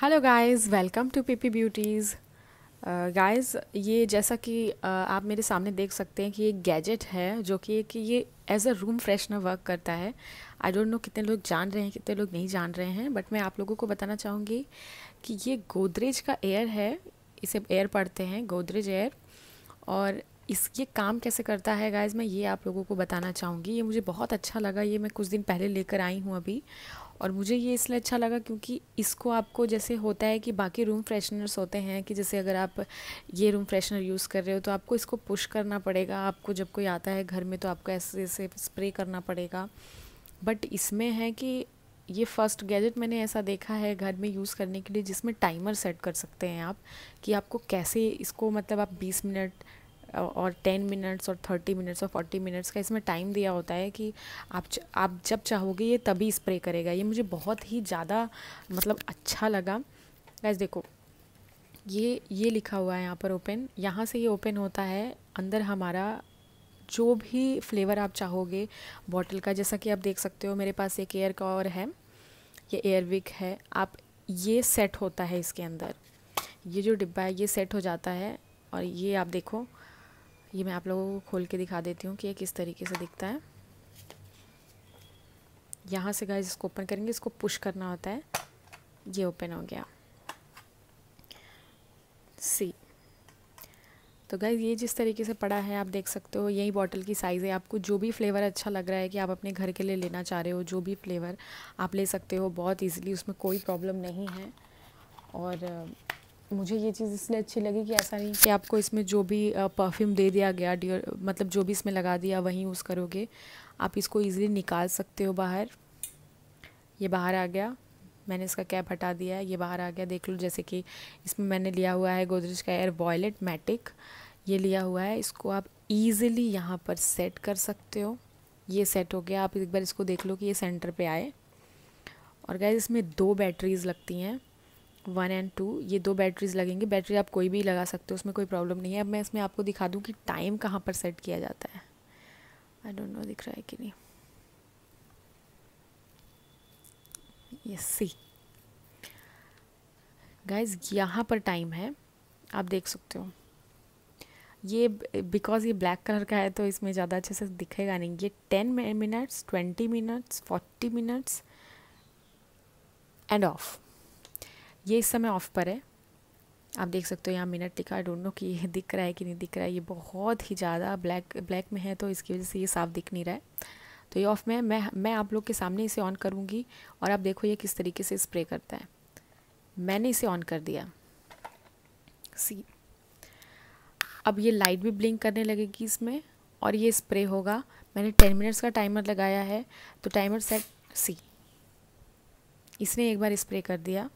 hello guys welcome to PP beauties guys ये जैसा कि uh, आप मेरे सामने देख सकते हैं कि एक गैजेट है जो कि कि ये as a room freshener work करता है आई डोंट नो कितने लोग जान रहे हैं कितने लोग नहीं जान रहे हैं बट मैं आप लोगों को बताना चाहूँगी कि ये गोदरेज का एयर है इसे एयर पढ़ते हैं गोदरेज एयर और इस ये काम कैसे करता है गाइज़ मैं ये आप लोगों को बताना चाहूँगी ये मुझे बहुत अच्छा लगा ये मैं कुछ दिन पहले लेकर आई हूँ अभी और मुझे ये इसलिए अच्छा लगा क्योंकि इसको आपको जैसे होता है कि बाकी रूम फ्रेशनर्स होते हैं कि जैसे अगर आप ये रूम फ्रेशनर यूज़ कर रहे हो तो आपको इसको पुश करना पड़ेगा आपको जब कोई आता है घर में तो आपको ऐसे ऐसे स्प्रे करना पड़ेगा बट इसमें है कि ये फर्स्ट गैजेट मैंने ऐसा देखा है घर में यूज़ करने के लिए जिसमें टाइमर सेट कर सकते हैं आप कि आपको कैसे इसको मतलब आप 20 मिनट और टेन मिनट्स और थर्टी मिनट्स और फोर्टी मिनट्स का इसमें टाइम दिया होता है कि आप आप जब चाहोगे ये तभी स्प्रे करेगा ये मुझे बहुत ही ज़्यादा मतलब अच्छा लगा गैस देखो ये ये लिखा हुआ है यहाँ पर ओपन यहाँ से ये ओपन होता है अंदर हमारा जो भी फ्लेवर आप चाहोगे बॉटल का जैसा कि आप देख सकते हो मेरे पास एक एयर का और है ये एयरविक है आप ये सेट होता है इसके अंदर ये जो डिब्बा है ये सेट हो जाता है और ये आप देखो ये मैं आप लोगों को खोल के दिखा देती हूँ कि ये किस तरीके से दिखता है यहाँ से गाइज इसको ओपन करेंगे इसको पुश करना होता है ये ओपन हो गया सी तो गाइज ये जिस तरीके से पड़ा है आप देख सकते हो यही बॉटल की साइज़ है आपको जो भी फ्लेवर अच्छा लग रहा है कि आप अपने घर के लिए लेना चाह रहे हो जो भी फ्लेवर आप ले सकते हो बहुत इजीली उसमें कोई प्रॉब्लम नहीं है और मुझे ये चीज़ इसलिए अच्छी लगी कि ऐसा नहीं कि आपको इसमें जो भी परफ्यूम दे दिया गया डियर मतलब जो भी इसमें लगा दिया वहीं यूज़ करोगे आप इसको ईज़िली निकाल सकते हो बाहर ये बाहर आ गया मैंने इसका कैप हटा दिया है ये बाहर आ गया देख लो जैसे कि इसमें मैंने लिया हुआ है गोदरेज का एयर वॉयलेट मैटिक ये लिया हुआ है इसको आप ईज़िली यहाँ पर सेट कर सकते हो ये सेट हो गया आप एक बार इसको देख लो कि ये सेंटर पर आए और गैस इसमें दो बैटरीज़ लगती हैं वन एंड टू ये दो बैटरीज़ लगेंगी बैटरी आप कोई भी लगा सकते हो उसमें कोई प्रॉब्लम नहीं है अब मैं इसमें आपको दिखा दूँ कि टाइम कहाँ पर सेट किया जाता है आई डोंट नो दिख रहा है कि नहीं यस सी गाइज यहाँ पर टाइम है आप देख सकते हो ये बिकॉज़ ये ब्लैक कलर का है तो इसमें ज़्यादा अच्छे से दिखेगा नहीं ये ten minutes twenty minutes forty minutes end of ये इस समय ऑफ पर है आप देख सकते हो यहाँ मिनट लिखा डोंट नो कि ये दिख रहा है कि नहीं दिख रहा है ये बहुत ही ज़्यादा ब्लैक ब्लैक में है तो इसकी वजह से ये साफ दिख नहीं रहा है तो ये ऑफ़ में मैं मैं आप लोग के सामने इसे ऑन करूँगी और आप देखो ये किस तरीके से स्प्रे करता है मैंने इसे ऑन कर दिया सी अब ये लाइट भी ब्लिंक करने लगेगी इसमें और ये स्प्रे होगा मैंने टेन मिनट्स का टाइमर लगाया है तो टाइमर सेट सी इसने एक बार स्प्रे कर दिया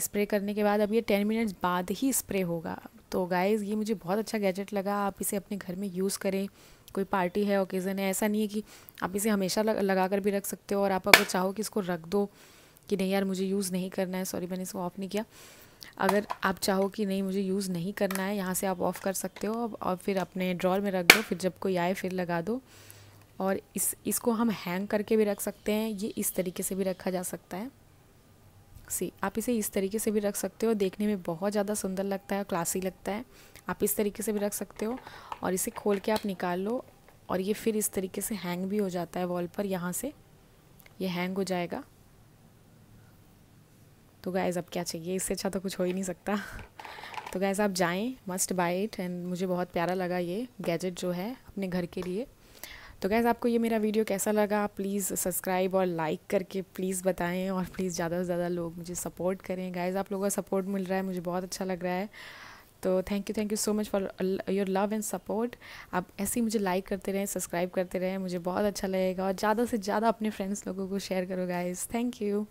स्प्रे करने के बाद अब ये टेन मिनट्स बाद ही स्प्रे होगा तो गाइज़ ये मुझे बहुत अच्छा गैजेट लगा आप इसे अपने घर में यूज़ करें कोई पार्टी है ओकेज़न है ऐसा नहीं है कि आप इसे हमेशा लगा कर भी रख सकते हो और आप अगर चाहो कि इसको रख दो कि नहीं यार मुझे यूज़ नहीं करना है सॉरी मैंने इसको ऑफ़ नहीं किया अगर आप चाहो कि नहीं मुझे यूज़ नहीं करना है यहाँ से आप ऑफ़ कर सकते हो और फिर अपने ड्रॉर में रख दो फिर जब कोई आए फिर लगा दो और इस इसको हम हैंग करके भी रख सकते हैं ये इस तरीके से भी रखा जा सकता है सी आप इसे इस तरीके से भी रख सकते हो देखने में बहुत ज़्यादा सुंदर लगता है क्लासी लगता है आप इस तरीके से भी रख सकते हो और इसे खोल के आप निकाल लो और ये फिर इस तरीके से हैंग भी हो जाता है वॉल पर यहाँ से ये हैंग हो जाएगा तो गैज़ अब क्या चाहिए इससे अच्छा तो कुछ हो ही नहीं सकता तो गैज़ आप जाएँ मस्ट बाई इट एंड मुझे बहुत प्यारा लगा ये गैजेट जो है अपने घर के लिए तो गैस आपको ये मेरा वीडियो कैसा लगा प्लीज़ सब्सक्राइब और लाइक करके प्लीज़ बताएं और प्लीज़ ज़्यादा से ज़्यादा लोग मुझे सपोर्ट करें गाइज़ आप लोगों का सपोर्ट मिल रहा है मुझे बहुत अच्छा लग रहा है तो thank you thank you so much for your love and support आप ऐसे ही मुझे लाइक करते रहें सब्सक्राइब करते रहें मुझे बहुत अच्छा लगेगा और ज़्यादा से ज़्यादा अपने फ्रेंड्स लोगों को शेयर करो गाइज़ थैंक यू